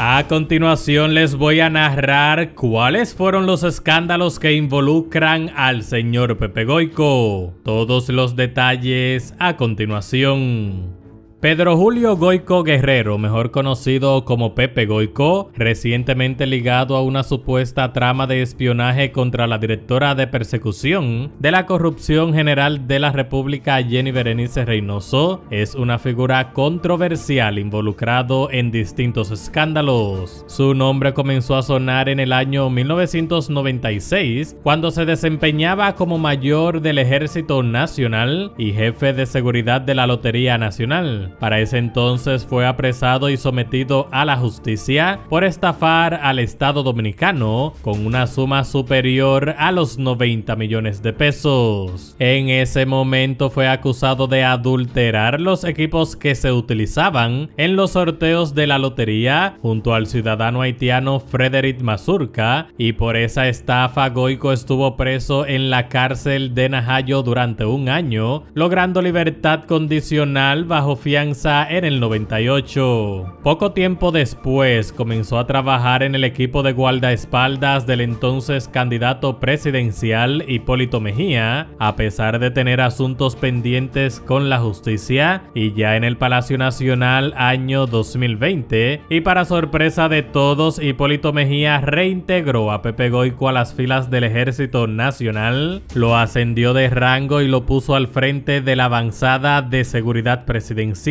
A continuación les voy a narrar cuáles fueron los escándalos que involucran al señor Pepe Goico. Todos los detalles a continuación. Pedro Julio Goico Guerrero, mejor conocido como Pepe Goico, recientemente ligado a una supuesta trama de espionaje contra la directora de persecución de la corrupción general de la República Jenny Berenice Reynoso, es una figura controversial involucrado en distintos escándalos. Su nombre comenzó a sonar en el año 1996 cuando se desempeñaba como mayor del Ejército Nacional y jefe de seguridad de la Lotería Nacional. Para ese entonces fue apresado y sometido a la justicia por estafar al Estado Dominicano con una suma superior a los 90 millones de pesos. En ese momento fue acusado de adulterar los equipos que se utilizaban en los sorteos de la lotería junto al ciudadano haitiano Frederick Mazurka y por esa estafa Goico estuvo preso en la cárcel de Najayo durante un año, logrando libertad condicional bajo fianza en el 98. Poco tiempo después comenzó a trabajar en el equipo de guardaespaldas del entonces candidato presidencial Hipólito Mejía, a pesar de tener asuntos pendientes con la justicia, y ya en el Palacio Nacional año 2020, y para sorpresa de todos, Hipólito Mejía reintegró a Pepe Goico a las filas del Ejército Nacional, lo ascendió de rango y lo puso al frente de la avanzada de seguridad presidencial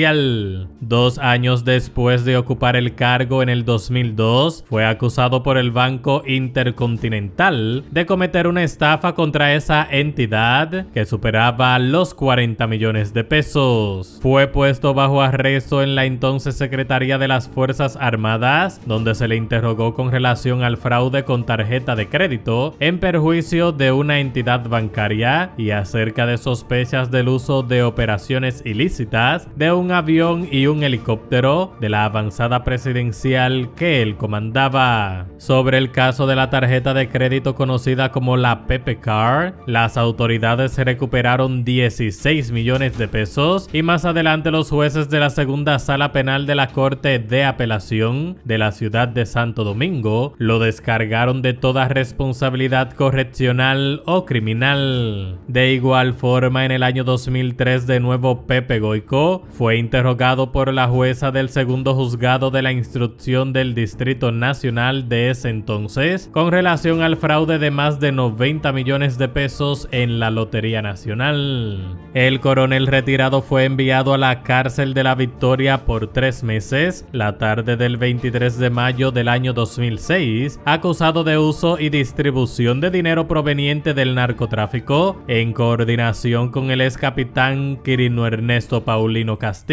Dos años después de ocupar el cargo en el 2002, fue acusado por el Banco Intercontinental de cometer una estafa contra esa entidad que superaba los 40 millones de pesos. Fue puesto bajo arresto en la entonces Secretaría de las Fuerzas Armadas, donde se le interrogó con relación al fraude con tarjeta de crédito en perjuicio de una entidad bancaria y acerca de sospechas del uso de operaciones ilícitas de un avión y un helicóptero de la avanzada presidencial que él comandaba. Sobre el caso de la tarjeta de crédito conocida como la Pepe Car, las autoridades recuperaron 16 millones de pesos y más adelante los jueces de la segunda sala penal de la Corte de Apelación de la ciudad de Santo Domingo lo descargaron de toda responsabilidad correccional o criminal. De igual forma, en el año 2003 de nuevo Pepe Goico fue interrogado por la jueza del segundo juzgado de la instrucción del Distrito Nacional de ese entonces con relación al fraude de más de 90 millones de pesos en la Lotería Nacional. El coronel retirado fue enviado a la cárcel de la Victoria por tres meses, la tarde del 23 de mayo del año 2006, acusado de uso y distribución de dinero proveniente del narcotráfico en coordinación con el ex capitán Quirino Ernesto Paulino Castillo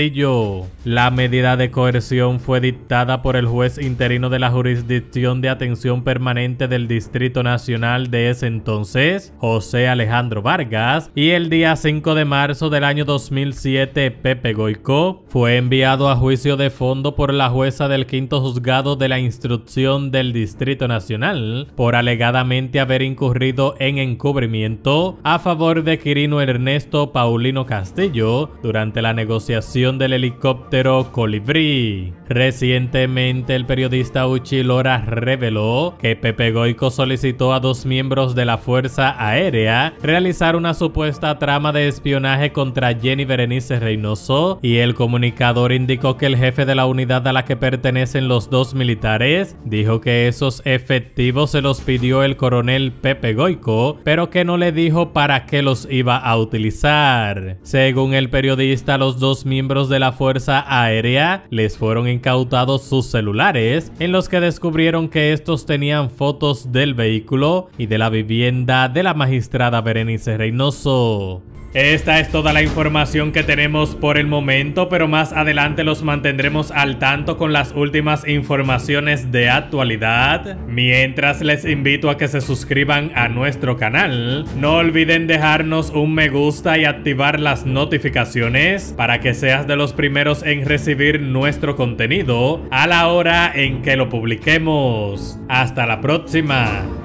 la medida de coerción fue dictada por el juez interino de la jurisdicción de atención permanente del Distrito Nacional de ese entonces, José Alejandro Vargas, y el día 5 de marzo del año 2007, Pepe Goico fue enviado a juicio de fondo por la jueza del quinto juzgado de la instrucción del Distrito Nacional por alegadamente haber incurrido en encubrimiento a favor de Quirino Ernesto Paulino Castillo durante la negociación del helicóptero Colibrí. Recientemente el periodista Uchi Lora reveló que Pepe Goico solicitó a dos miembros de la Fuerza Aérea realizar una supuesta trama de espionaje contra Jenny Berenice Reynoso y el comunicador indicó que el jefe de la unidad a la que pertenecen los dos militares dijo que esos efectivos se los pidió el coronel Pepe Goico, pero que no le dijo para qué los iba a utilizar. Según el periodista, los dos miembros miembros de la Fuerza Aérea les fueron incautados sus celulares, en los que descubrieron que estos tenían fotos del vehículo y de la vivienda de la magistrada Berenice Reynoso. Esta es toda la información que tenemos por el momento, pero más adelante los mantendremos al tanto con las últimas informaciones de actualidad. Mientras les invito a que se suscriban a nuestro canal, no olviden dejarnos un me gusta y activar las notificaciones para que seas de los primeros en recibir nuestro contenido a la hora en que lo publiquemos. Hasta la próxima.